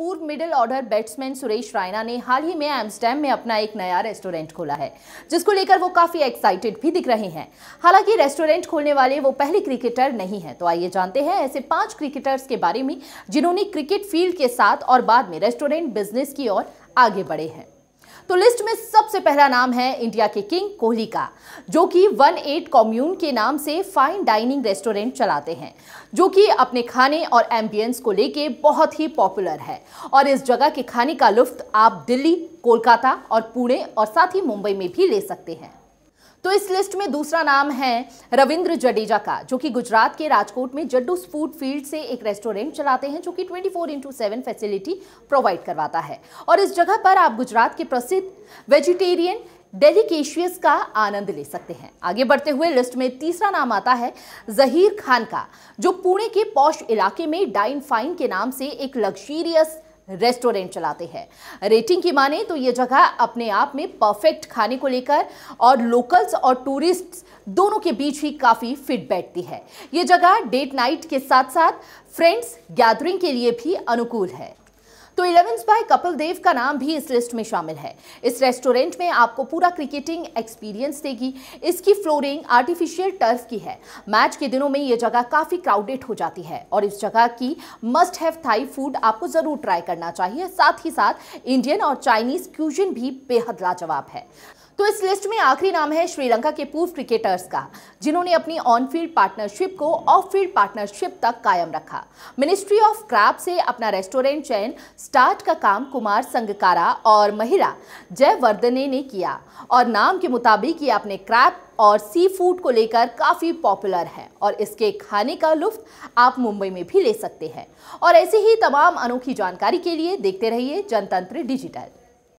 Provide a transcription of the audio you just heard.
पूर्व middle order batsman Suresh Raina ने हाल ही में एम्स्टैम में अपना एक नया रेस्टोरेंट खोला है जिसको लेकर वो काफी एक्साइटेड भी दिख रहे हैं हालांकि रेस्टोरेंट खोलने वाले वो पहले क्रिकेटर नहीं है तो आइए जानते हैं ऐसे पांच क्रिकेटर्स के बारे में जिन्होंने क्रिकेट फील्ड के साथ और बाद में रेस्टोरेंट बिजनेस की ओर आगे बढ़े हैं तो लिस्ट में सबसे पहला नाम है इंडिया के किंग कोहली का जो कि वन एट कॉम्यून के नाम से फाइन डाइनिंग रेस्टोरेंट चलाते हैं जो कि अपने खाने और एम्बियंस को लेके बहुत ही पॉपुलर है और इस जगह के खाने का लुफ्त आप दिल्ली कोलकाता और पुणे और साथ ही मुंबई में भी ले सकते हैं तो इस लिस्ट में दूसरा नाम है रविंद्र जडेजा का जो कि गुजरात के राजकोट में जड्डू फूड फील्ड से एक रेस्टोरेंट चलाते हैं जो कि 24 four into seven facility provide करवाता है और इस जगह पर आप गुजरात के प्रसिद्ध वेजिटेरियन डेलीकेशियस का आनंद ले सकते हैं आगे बढ़ते हुए लिस्ट में तीसरा नाम आता है जहीर खान का जो पुणे के पौष इलाके में डाइन फाइन के नाम से एक लग्जीरियस रेस्टोरेंट चलाते हैं रेटिंग की माने तो ये जगह अपने आप में परफेक्ट खाने को लेकर और लोकल्स और टूरिस्ट दोनों के बीच ही काफ़ी फिट बैठती है ये जगह डेट नाइट के साथ साथ फ्रेंड्स गैदरिंग के लिए भी अनुकूल है तो इलेवेंस बाय कपिल देव का नाम भी इस लिस्ट में शामिल है इस रेस्टोरेंट में आपको पूरा क्रिकेटिंग एक्सपीरियंस देगी इसकी फ्लोरिंग आर्टिफिशियल टर्फ की है मैच के दिनों में ये जगह काफ़ी क्राउडेड हो जाती है और इस जगह की मस्ट हैव थाई फूड आपको ज़रूर ट्राई करना चाहिए साथ ही साथ इंडियन और चाइनीज़ क्यूजन भी बेहद लाजवाब है तो इस लिस्ट में आखिरी नाम है श्रीलंका के पूर्व क्रिकेटर्स का जिन्होंने अपनी ऑन फील्ड पार्टनरशिप को ऑफ फील्ड पार्टनरशिप तक कायम रखा मिनिस्ट्री ऑफ क्राफ्ट से अपना रेस्टोरेंट चयन स्टार्ट का काम कुमार संगकारा और महिला जयवर्धने ने किया और नाम के मुताबिक ये अपने क्रैप और सी फूड को लेकर काफ़ी पॉपुलर है और इसके खाने का लुफ्त आप मुंबई में भी ले सकते हैं और ऐसे ही तमाम अनोखी जानकारी के लिए देखते रहिए जनतंत्र डिजिटल